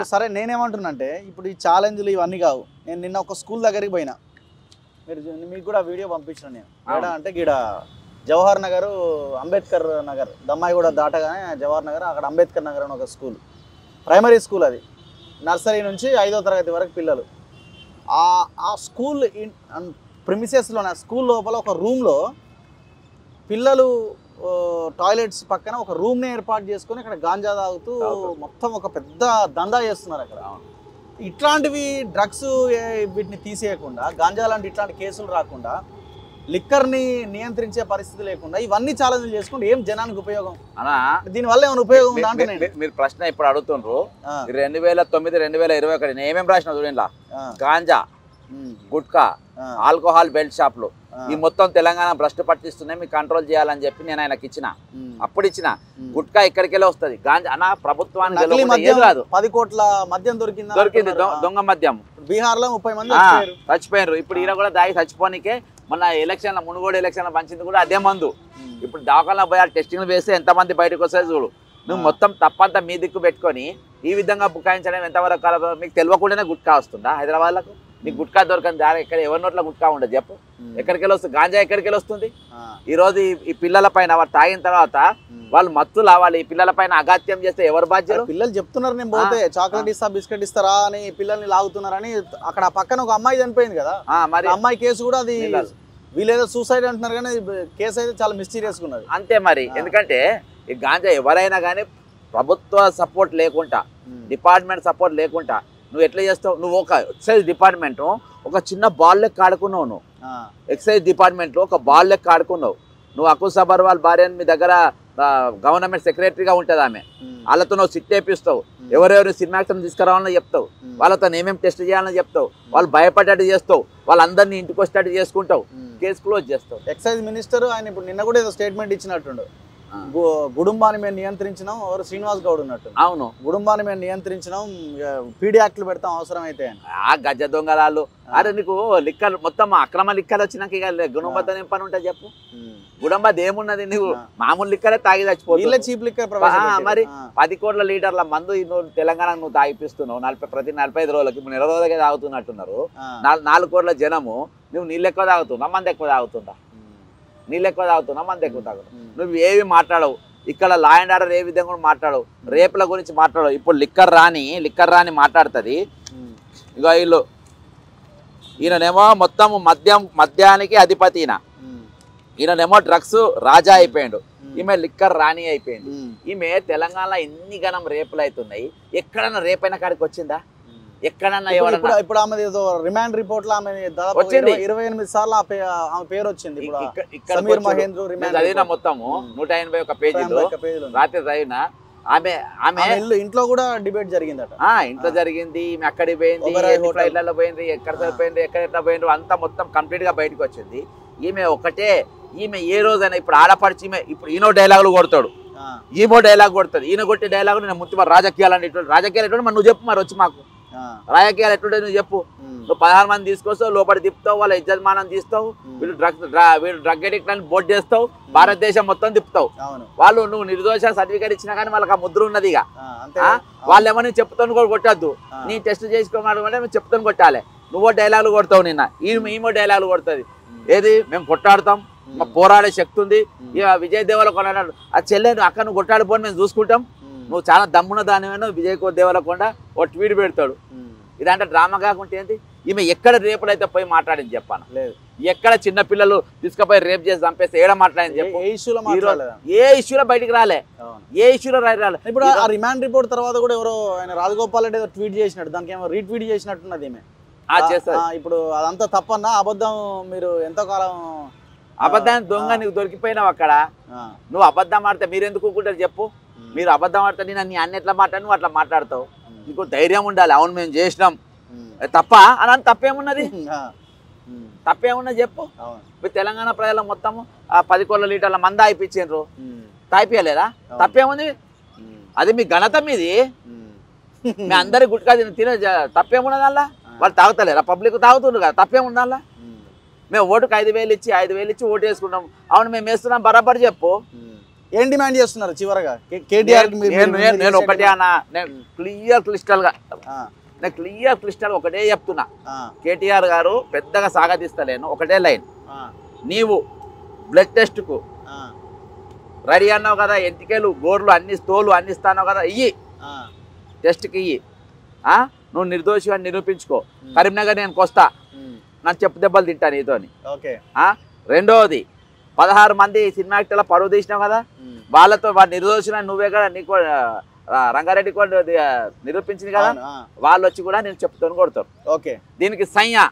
ఇప్పుడు సరే అంటే ఇప్పుడు ఈ ఛాలెంజ్లు ఇవన్నీ కావు నేను నిన్న ఒక స్కూల్ దగ్గరికి పోయినా మీరు మీకు కూడా వీడియో పంపించిన నేను ఎక్కడ అంటే గీడ జవహర్ నగర్ అంబేద్కర్ నగర్ దమ్మాయి కూడా దాటగానే జవహర్ నగర్ అక్కడ అంబేద్కర్ నగర్ అని ఒక స్కూల్ ప్రైమరీ స్కూల్ అది నర్సరీ నుంచి ఐదో తరగతి వరకు పిల్లలు ఆ స్కూల్ ప్రిమిసెస్లోనే స్కూల్ లోపల ఒక రూమ్లో పిల్లలు టాయిలెట్స్ పక్కన ఒక రూమ్ని ఏర్పాటు చేసుకొని అక్కడ గాంజా తాగుతూ మొత్తం ఒక పెద్ద దందా చేస్తున్నారు అక్కడ ఇట్లాంటివి డ్రగ్స్ వీటిని తీసేయకుండా గాంజా లాంటి ఇట్లాంటి కేసులు రాకుండా లిక్కర్ని నియంత్రించే పరిస్థితి లేకుండా ఇవన్నీ ఛాలెంజ్ చేసుకుంటే ఏం జనానికి ఉపయోగం అనా దీనివల్ల ఏమైనా ఉపయోగం ఉందా అంటే మీరు ప్రశ్న ఇప్పుడు అడుగుతుండ్రు రెండు వేల తొమ్మిది రెండు వేల ఇరవై ఒకటి నేమేం రాసిన చూడండి గాంజా గుట్కా ఆల్కహాల్ బెల్ట్ షాప్లు ఈ మొత్తం తెలంగాణ భ్రష్టు పట్టిస్తున్నాయి మీకు కంట్రోల్ చేయాలని చెప్పి నేను ఆయనకి ఇచ్చిన అప్పుడు ఇచ్చిన గుట్కా ఇక్కడికెళ్ళే వస్తుంది గాంజా అన్న ప్రభుత్వానికి పది కోట్ల మద్యం దొరికింది దొరికింది దొంగ మద్యం బీహార్ లో ముప్పై మంది చచ్చిపోయారు ఇప్పుడు ఈయన కూడా దాగి చచ్చిపోనికే మన ఎలక్షన్ల మునుగోడు ఎలక్షన్ల పంచింది కూడా అదే మందు ఇప్పుడు దాఖలా పోయి టెస్టింగ్లు వేస్తే ఎంతమంది బయటకు వస్తే చూడు నువ్వు మొత్తం తప్పంతా మీ దిక్కు పెట్టుకొని ఈ విధంగా బుకాయించడం ఎంతవరకు మీకు తెలియకుండానే గుట్కా వస్తుందా హైదరాబాద్లకు నీకు గుట్కా దొరకని దారి ఎక్కడ ఎవరి నోట్ల గుట్కా ఉండదు చెప్పు ఎక్కడికి వస్తుంది గాంజా ఎక్కడికి వస్తుంది ఈ రోజు ఈ పిల్లల పైన వాళ్ళు తాగిన తర్వాత వాళ్ళు మత్తులు అవ్వాలి ఈ పిల్లల పైన అగాత్యం చేస్తే ఎవరు బాధ్యత పిల్లలు చెప్తున్నారు నేను పోతే చాక్లెట్ ఇస్తా బిస్కెట్ ఇస్తారా అని పిల్లల్ని లాగుతున్నారని అక్కడ పక్కన ఒక అమ్మాయి చనిపోయింది కదా మరి అమ్మాయి కేసు కూడా అది వీళ్ళేదో సూసైడ్ అంటున్నారు కానీ కేసు అయితే చాలా మిస్టీరియస్ ఉన్నది అంతే మరి ఎందుకంటే ఈ గాంజా ఎవరైనా కానీ ప్రభుత్వ సపోర్ట్ లేకుండా డిపార్ట్మెంట్ సపోర్ట్ లేకుండా నువ్వు ఎట్లా చేస్తావు నువ్వు ఒక ఎక్సైజ్ డిపార్ట్మెంట్ ఒక చిన్న బాల్ లెక్క ఆడుకున్నావు నువ్వు ఎక్సైజ్ డిపార్ట్మెంట్లో ఒక బాల్ లెక్క ఆడుకున్నావు నువ్వు అకుస్ సబర్వాల్ భార్య మీ దగ్గర గవర్నమెంట్ సెక్రటరీగా ఉంటుంది ఆమె వాళ్ళతో నువ్వు సిట్ వేపిస్తావు ఎవరెవరు సినిమాక్టర్ని తీసుకురావాలని చెప్తావు వాళ్ళతో ఏమేమి టెస్ట్ చేయాలని చెప్తావు వాళ్ళు భయపడ్డట్టు చేస్తావు వాళ్ళందరినీ ఇంటికి వచ్చేటట్టు చేసుకుంటావు కేసు క్లోజ్ చేస్తావు ఎక్సైజ్ మినిస్టర్ ఆయన ఇప్పుడు నిన్న కూడా ఏదో స్టేట్మెంట్ ఇచ్చినట్టుండవు గుడుంబాన్ని మేము నియంత్రించినాం ఎవరు శ్రీనివాస్ గౌడ్ ఉన్నట్టు అవును గుడుంబాన్ని మేము నియంత్రించినాం పీడీ యాక్ట్లు పెడతాం అవసరం అయితే ఆ గజ దొంగలాలు అరే నీకు లిక్కలు మొత్తం అక్రమ లిక్కలు వచ్చినాక ఇక గుణంబతో ఏం పని ఉంటుంది చెప్పు గుడంబ ఏమున్నది నువ్వు మామూలు లిక్కరే తాగి చచ్చిపోతుంది మరి పది కోట్ల లీటర్ల మందు తెలంగాణ నువ్వు తాగిపిస్తున్నావు నలభై ప్రతి నలభై ఐదు రోజులకి నెల రోజులకే తాగుతున్నట్టున్నారు నాలుగు కోట్ల జనము నువ్వు నీళ్ళు ఎక్కువ తాగుతున్నా మంది ఎక్కువ తాగుతుంటా నీళ్ళు ఎక్కువ తాగుతున్నావు మంది ఎక్కువ తాగుతాం నువ్వు ఏవి మాట్లాడవు ఇక్కడ లా అండ్ ఆర్డర్ ఏ విధంగా కూడా మాట్లాడవు రేపుల గురించి మాట్లాడవు ఇప్పుడు లిక్కర్ రాని లిక్కర్ రాని మాట్లాడుతుంది ఇక వీళ్ళు ఈయననేమో మొత్తం మద్యం మద్యానికి అధిపతి ఈయన ఈయననేమో డ్రగ్స్ రాజా అయిపోయాడు ఈమె లిక్కర్ రాణి అయిపోయింది ఈమె తెలంగాణలో ఎన్ని గణం రేపులు అవుతున్నాయి ఎక్కడన్నా రేపైన కాడికి వచ్చిందా ఇప్పుడు ఆమె రిమాండ్ రిపోర్ట్ లో ఆమె ఇరవై ఎనిమిది సార్లు ఆమె పేరు వచ్చింది మహేంద్ర రిమాండ్ నూట ఎనభై ఒక పేజీలో రాత్రి చదివిన ఆమె ఆమె ఇంట్లో కూడా డిబేట్ జరిగిందట ఇంట్లో జరిగింది అక్కడికి పోయింది ఇళ్లలో పోయింది ఎక్కడ పోయింది ఎక్కడ ఎట్లా పోయింది అంతా మొత్తం కంప్లీట్ గా బయటకు వచ్చింది ఈమె ఒకటే ఈమె ఏ రోజైనా ఇప్పుడు ఆడపడిచి ఇప్పుడు ఈనో డైలాగులు కొడతాడు ఈమో డైలాగ్ కొడతాడు ఈయన కొట్టే డైలాగ్ నేను ముత్తి మరి రాజకీయాలు అనేటువంటి రాజకీయాలు ఎటువంటి మరి నువ్వు చెప్పు మరి వచ్చి మాకు రాజకీయాలు ఎట్లుంటాయి నువ్వు చెప్పు నువ్వు పదహారు మంది తీసుకొస్తావు లోపల తిప్పుతావు వాళ్ళ యజమానం తీస్తావు వీళ్ళు డ్రగ్ వీళ్ళు డ్రగ్ అడిక్ట్ అని బోర్డు చేస్తావు భారతదేశం మొత్తం తిప్పుతావు వాళ్ళు నువ్వు నిర్దోష సర్టిఫికేట్ ఇచ్చినా కానీ వాళ్ళకి ఆ ముద్ర ఉన్నది ఇక వాళ్ళు ఏమని చెప్తాను కూడా కొట్టద్దు నీ టెస్ట్ చేసుకోమని మేము చెప్తాను కొట్టాలి నువ్వో డైలాగులు కొడతావు నిన్న ఈ మేమో డైలాగులు కొడుతుంది ఏది మేము కొట్టాడతాం మా పోరాడే శక్తి ఉంది ఇక విజయ్ దేవాల కొన్నాడు ఆ చెల్లెను అక్కను కొట్టాడిపోని మేము చూసుకుంటాం నువ్వు చాలా దమ్మున దానివైన విజయ్ దేవలకొండ ఓ ట్వీట్ పెడతాడు ఇదంటే డ్రామా కాకుండా ఏంటి ఈమె ఎక్కడ రేపుడైతే పోయి మాట్లాడింది చెప్పాను లేదు ఎక్కడ చిన్న పిల్లలు తీసుకుపోయి రేపు చేసి చంపేస్తే ఏడ మాట్లాడింది చెప్పు ఏ ఇష్యూలో బయటికి రాలే ఏ ఇష్యూలో రాలే ఇప్పుడు ఆ రిమాండ్ రిపోర్ట్ తర్వాత కూడా ఎవరో ఆయన రాజగోపాల్ రెడ్డి ఏదో ట్వీట్ చేసినట్టు దానికి ఏమో రీట్వీట్ చేసినట్టున్నది ఈమె ఇప్పుడు అదంతా తప్పన్నా అబద్ధం మీరు ఎంతో కాలం అబద్ధాన్ని దొంగ నీకు దొరికిపోయినావు అక్కడ నువ్వు అబద్ధం ఆడితే మీరు ఎందుకు చెప్పు Hmm. మీరు అబద్ధం ఆడతా నేను నీ అన్ని ఎట్లా మాట్లాడి నువ్వు అట్లా మాట్లాడతావు hmm. నీకు ధైర్యం ఉండాలి అవును మేము చేసినాం hmm. తప్ప అని తప్పేమున్నది తప్పేమున్నా చెప్పు ఇప్పుడు తెలంగాణ ప్రజల మొత్తం ఆ పది కోట్ల లీటర్ల మంద అయిపించారు తాయిపోయలేదా తప్పేముంది అది మీ ఘనత మీది మీ అందరి గుట్కా తిన తిన తప్పేమున్నది అలా వాళ్ళు తాగుతలేరా పబ్లిక్ తాగుతుండ్రు కదా తప్పేముంది అలా మేము ఓటుకు ఐదు వేలు ఇచ్చి ఐదు వేలు ఇచ్చి ఓటు వేసుకున్నాం అవును మేము వేస్తున్నాం బరాబర్ చెప్పు ఏం డిమాండ్ చేస్తున్నారు చివరగా కేటీఆర్ నేను ఒకటే అన్న నేను క్లియర్ క్లిస్టల్ గా నేను క్లియర్ క్లిస్టల్ ఒకటే చెప్తున్నా కేటీఆర్ గారు పెద్దగా లేను ఒకటే లైన్ నీవు బ్లడ్ టెస్ట్ కు రెడీ అన్నావు కదా ఎంటికేలు గోర్లు అన్ని తోలు ఇస్తానో కదా ఇయ్యి టెస్ట్కి ఇయ్యి నువ్వు నిర్దోషి అని నిరూపించుకో కరీంనగర్ నేను కొస్తా నాకు చెప్పు దెబ్బలు తింటా నీతోని రెండవది పదహారు మంది సినిమా యాక్టర్ల పరువు తీసినావు కదా వాళ్ళతో వాడు నిర్దోషణ నువ్వే కదా నీకు రంగారెడ్డి కూడా నిరూపించింది కదా వాళ్ళు వచ్చి కూడా నేను చెప్తాను కొడతాను ఓకే దీనికి సంయ